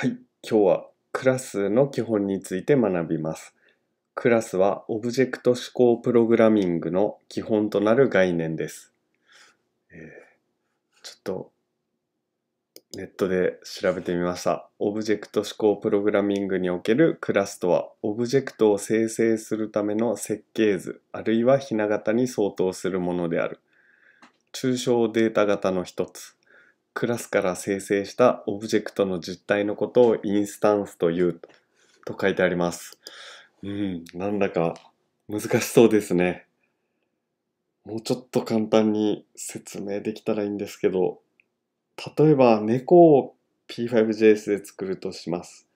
はい、今日はクラスの基本について学びます。クラスはオブジェクト思考プログラミングの基本となる概念です。えー、ちょっとネットで調べてみました。オブジェクト思考プログラミングにおけるクラスとは、オブジェクトを生成するための設計図、あるいはひな形に相当するものである。抽象データ型の一つ。クラスから生成したオブジェクトの実体のことをインスタンスというと書いてあります。うん、なんだか難しそうですね。もうちょっと簡単に説明できたらいいんですけど、例えば猫を P5JS で作るとします。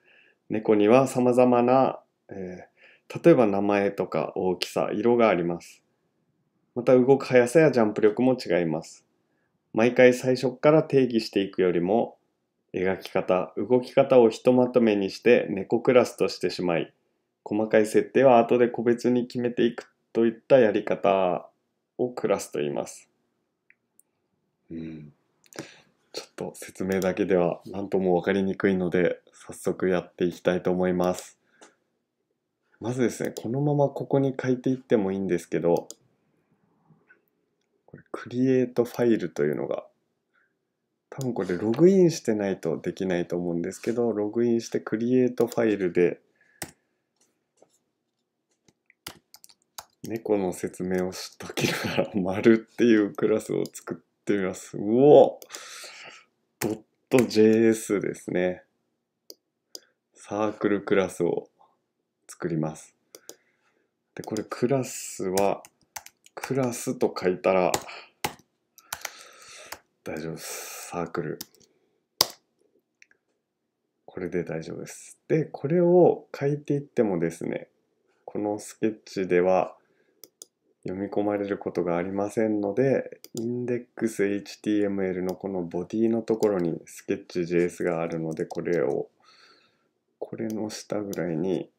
猫には様々な、えー、例えば名前とか大きさ、色があります。また動く速さやジャンプ力も違います。毎回最初から定義していくよりも描き方動き方をひとまとめにして猫クラスとしてしまい細かい設定は後で個別に決めていくといったやり方をクラスと言います。うん、ちょっと説明だけでは何とも分かりにくいので早速やっていきたいと思います。まずですねこのままここに書いていってもいいんですけどこれ、クリエイトファイルというのが、多分これログインしてないとできないと思うんですけど、ログインしてクリエイトファイルで、猫の説明をしときながら、丸っていうクラスを作ってみます。うおドット .js ですね。サークルクラスを作ります。で、これクラスは、クラスと書いたら、大丈夫です。サークル。これで大丈夫です。で、これを書いていってもですね、このスケッチでは読み込まれることがありませんので、インデックス h t m l のこのボディのところにスケッチ JS があるので、これを、これの下ぐらいに、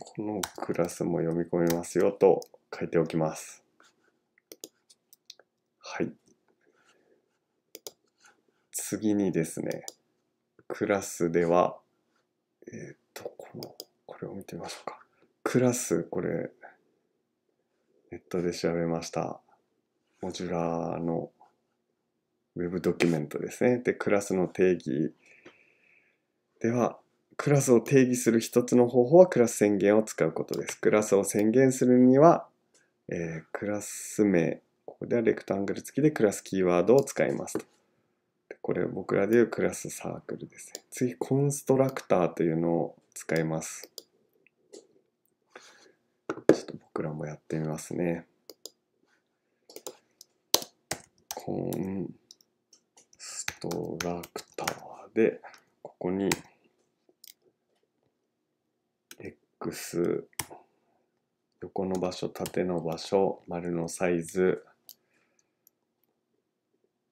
このクラスも読み込めますよと書いておきます。はい。次にですね、クラスでは、えっ、ー、と、この、これを見てみましょうか。クラス、これ、ネットで調べました。モジュラーのウェブドキュメントですね。で、クラスの定義では、クラスを定義する一つの方法はクラス宣言を使うことです。クラスを宣言するには、えー、クラス名、ここではレクタングル付きでクラスキーワードを使いますと。これ僕らでいうクラスサークルですね。次、コンストラクターというのを使います。ちょっと僕らもやってみますね。コンストラクターで、ここに x 横の場所、縦の場所、丸のサイズ、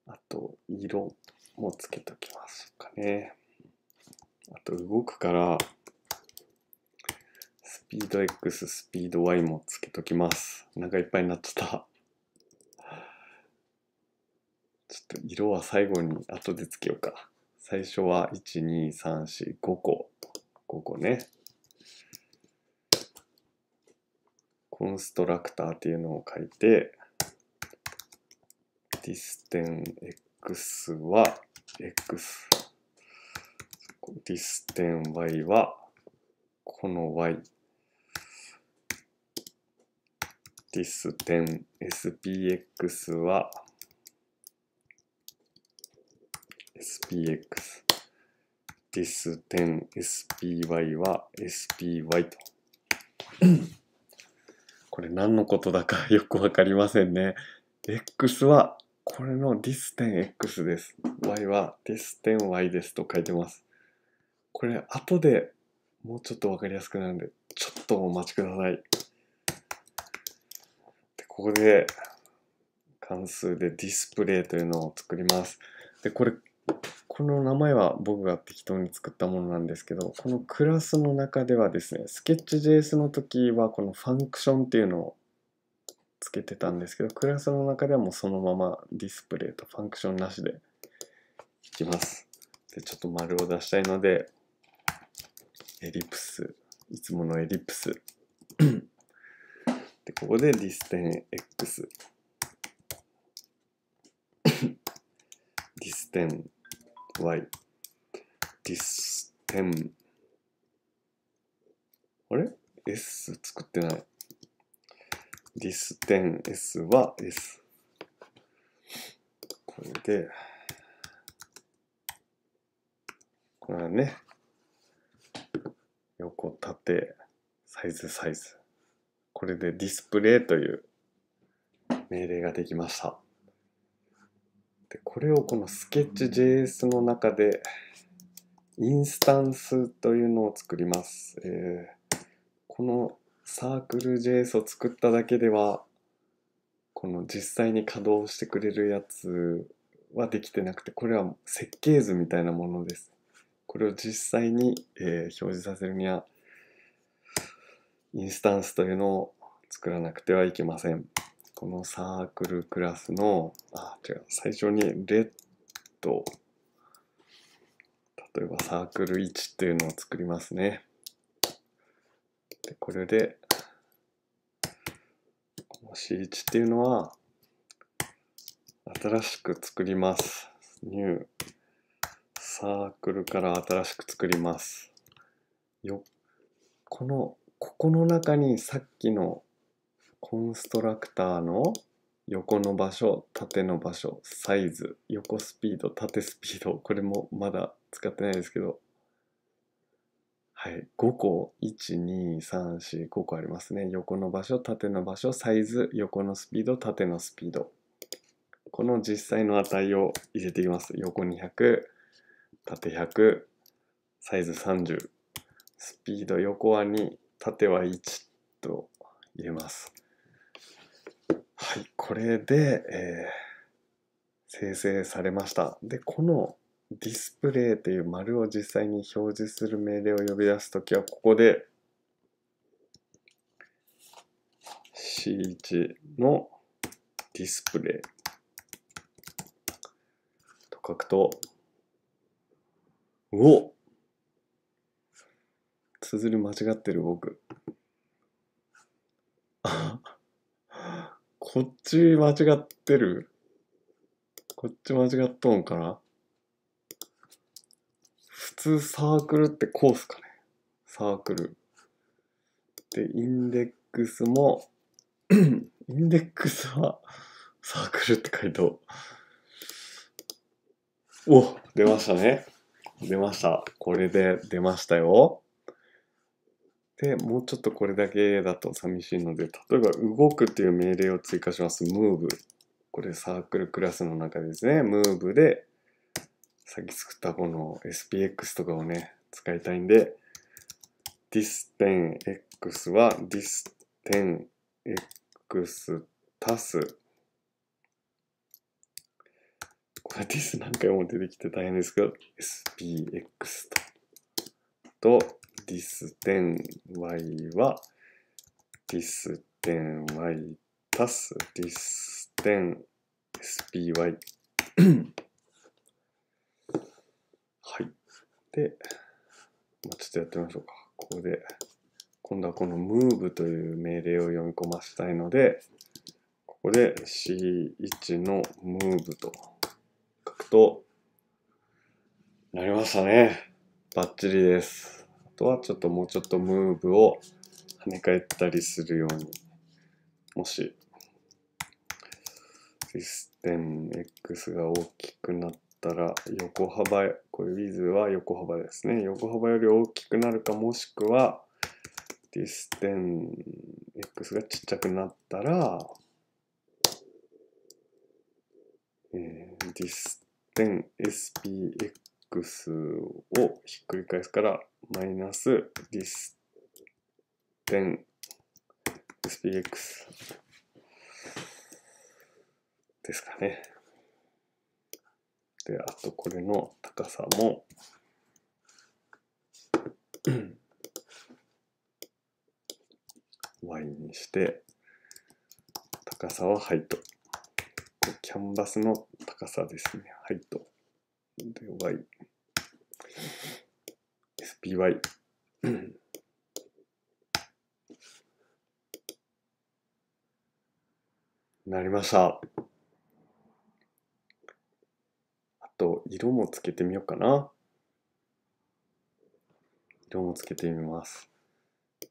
あと、色もつけときますかね。あと、動くから、スピード X、スピード Y もつけときます。んかいっぱいになっちゃった。ちょっと色は最後に後でつけようか。最初は1、2、3、4、5個。5個ね。コンストラクターっていうのを書いて、distance は x、distance y はこの y、distance spx は spx、distance spy は spy と。これ何のことだか よくわかりませんね。x はこれの dis.x です。y は dis.y ですと書いてます。これ後でもうちょっとわかりやすくなるんで、ちょっとお待ちください。でここで関数でディスプレイというのを作ります。で、これこの名前は僕が適当に作ったものなんですけど、このクラスの中ではですね、スケッチ j s の時はこのファンクションっていうのをつけてたんですけど、クラスの中ではもうそのままディスプレイとファンクションなしでいきます。で、ちょっと丸を出したいので、エリプス、いつものエリプス。で、ここで dis10x。d i s 1ン y distem あれ ?s 作ってない。distem s は s。これで、これはね、横縦、サイズサイズ。これでディスプレイという命令ができました。で、これをこのスケッチ JS の中で、インスタンスというのを作ります。えー、このサークル JS を作っただけでは、この実際に稼働してくれるやつはできてなくて、これは設計図みたいなものです。これを実際に、えー、表示させるには、インスタンスというのを作らなくてはいけません。このサークルクラスの、あ、違う、最初にレッド、例えばサークル1っていうのを作りますね。でこれで、この C1 っていうのは、新しく作ります。new サークルから新しく作ります。よこの、ここの中にさっきのコンストラクターの横の場所、縦の場所、サイズ、横スピード、縦スピード、これもまだ使ってないですけど、はい、5個、1、2、3、4、5個ありますね。横の場所、縦の場所、サイズ、横のスピード、縦のスピード。この実際の値を入れていきます。横200、縦100、サイズ30、スピード横は2、縦は1と入れます。はい、これで、えー、生成されました。で、このディスプレイという丸を実際に表示する命令を呼び出すときは、ここで C1 のディスプレイと書くと、うお綴り間違ってる僕。こっち間違ってるこっち間違っとんかな普通サークルってこうすかねサークル。で、インデックスも インデックスはサークルって書いお出ましたね。出ました。これで出ましたよ。で、もうちょっとこれだけだと寂しいので、例えば動くっていう命令を追加します。move。これサークルクラスの中ですね。move で、さっき作ったこの SPX とかをね、使いたいんで、this10x は this10x 足す。これ this 何回も出てきて大変ですけど、spx と。と、ディス点 y はディス点 y 足すディス点 spy はいで、まあ、ちょっとやってみましょうかここで今度はこの move という命令を読み込ませたいのでここで c1 の move と書くとなりましたね。バッチリです。とはちょっともうちょっとムーブを跳ね返ったりするように、もし、システム X が大きくなったら、横幅、これウィズは横幅ですね。横幅より大きくなるか、もしくは、ディステン X がちっちゃくなったら、えー、ディステン SPX をひっくり返すからマイナスディス点 SPX ですかね。で、あとこれの高さも y にして、高さはハイト。キャンバスの高さですね。ハイト。で、y。p y なりました。あと、色もつけてみようかな。色もつけてみます。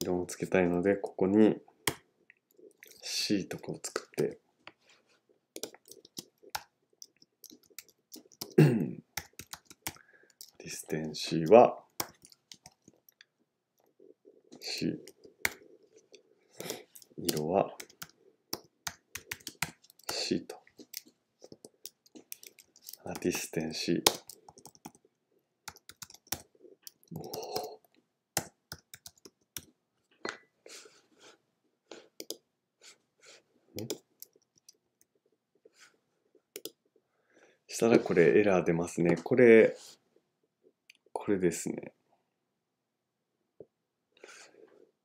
色もつけたいので、ここに C とかを作って。ディステンシーはし、色は C と。アディステンシー。したらこれエラー出ますね。これ、これですね。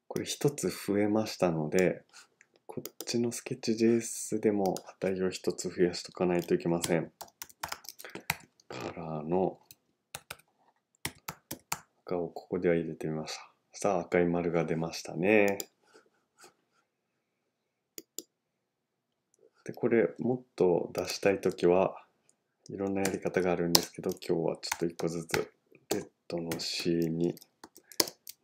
これ1つ増えましたので、こっちのスケッチ JS でも値を1つ増やしとかないといけません。カラーの、赤をここでは入れてみました。さあ、赤い丸が出ましたね。で、これ、もっと出したいときは、いろんなやり方があるんですけど、今日はちょっと1個ずつ、レッドの C に、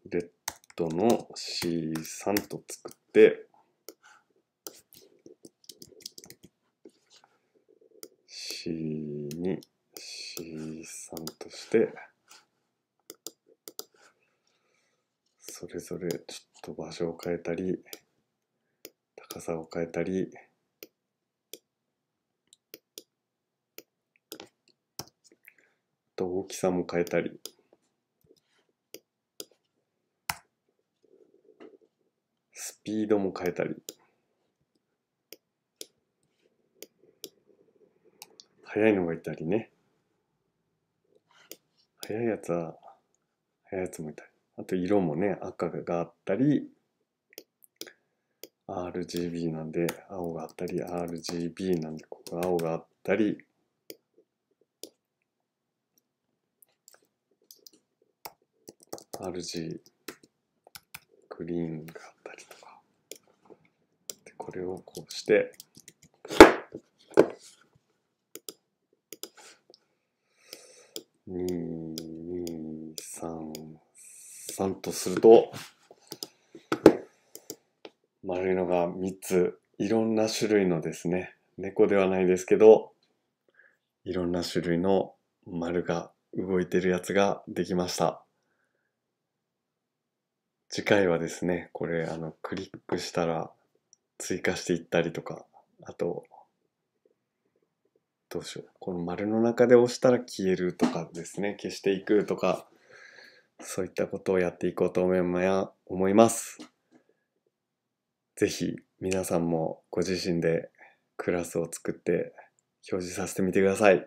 レッットの C3 と作って、C2、C3 として、それぞれちょっと場所を変えたり、高さを変えたり、と大きさも変えたりスピードも変えたり速いのがいたりね速いやつは速いやつもいたりあと色もね赤があったり RGB なんで青があったり RGB なんでここ青があったり RG、グリーンがこれをこうして、2,2,3,3とすると、丸いのが3つ、いろんな種類のですね、猫ではないですけど、いろんな種類の丸が動いてるやつができました。次回はですね、これ、あの、クリックしたら、追加していったりとか、あと、どうしよう。この丸の中で押したら消えるとかですね、消していくとか、そういったことをやっていこうと思います。ぜひ皆さんもご自身でクラスを作って表示させてみてください。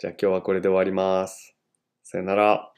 じゃあ今日はこれで終わります。さよなら。